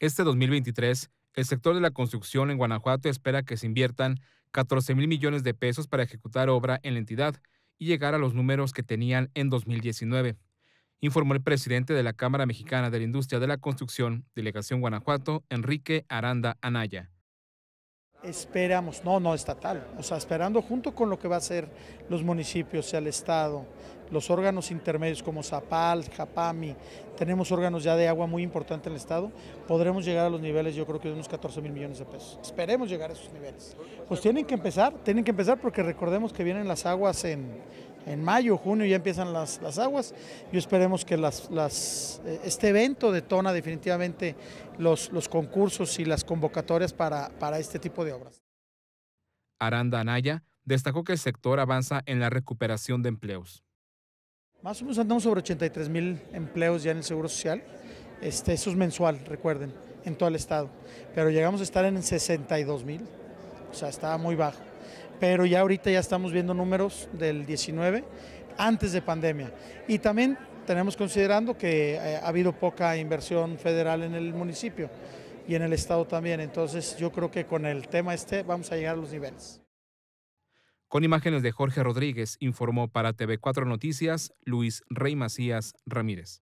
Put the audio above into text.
Este 2023, el sector de la construcción en Guanajuato espera que se inviertan 14 mil millones de pesos para ejecutar obra en la entidad y llegar a los números que tenían en 2019, informó el presidente de la Cámara Mexicana de la Industria de la Construcción, Delegación Guanajuato, Enrique Aranda Anaya. Esperamos, no, no estatal, o sea, esperando junto con lo que va a ser los municipios, sea el Estado, los órganos intermedios como Zapal, Japami, tenemos órganos ya de agua muy importante en el Estado, podremos llegar a los niveles, yo creo que de unos 14 mil millones de pesos. Esperemos llegar a esos niveles. Pues tienen que empezar, tienen que empezar porque recordemos que vienen las aguas en en mayo, junio ya empiezan las, aguas y esperemos que eh, este evento detona definitivamente los, los concursos y las convocatorias para, para este tipo de obras. Aranda Anaya destacó que el sector avanza en la recuperación de empleos. Más o menos andamos sobre 83 mil empleos ya en el Seguro Social, este, eso es mensual, recuerden, en todo el estado, pero llegamos a estar en 62 mil, o sea, estaba muy bajo pero ya ahorita ya estamos viendo números del 19 antes de pandemia. Y también tenemos considerando que eh, ha habido poca inversión federal en el municipio y en el estado también. Entonces yo creo que con el tema este vamos a llegar a los niveles. Con imágenes de Jorge Rodríguez, informó para TV4 Noticias Luis Rey Macías Ramírez.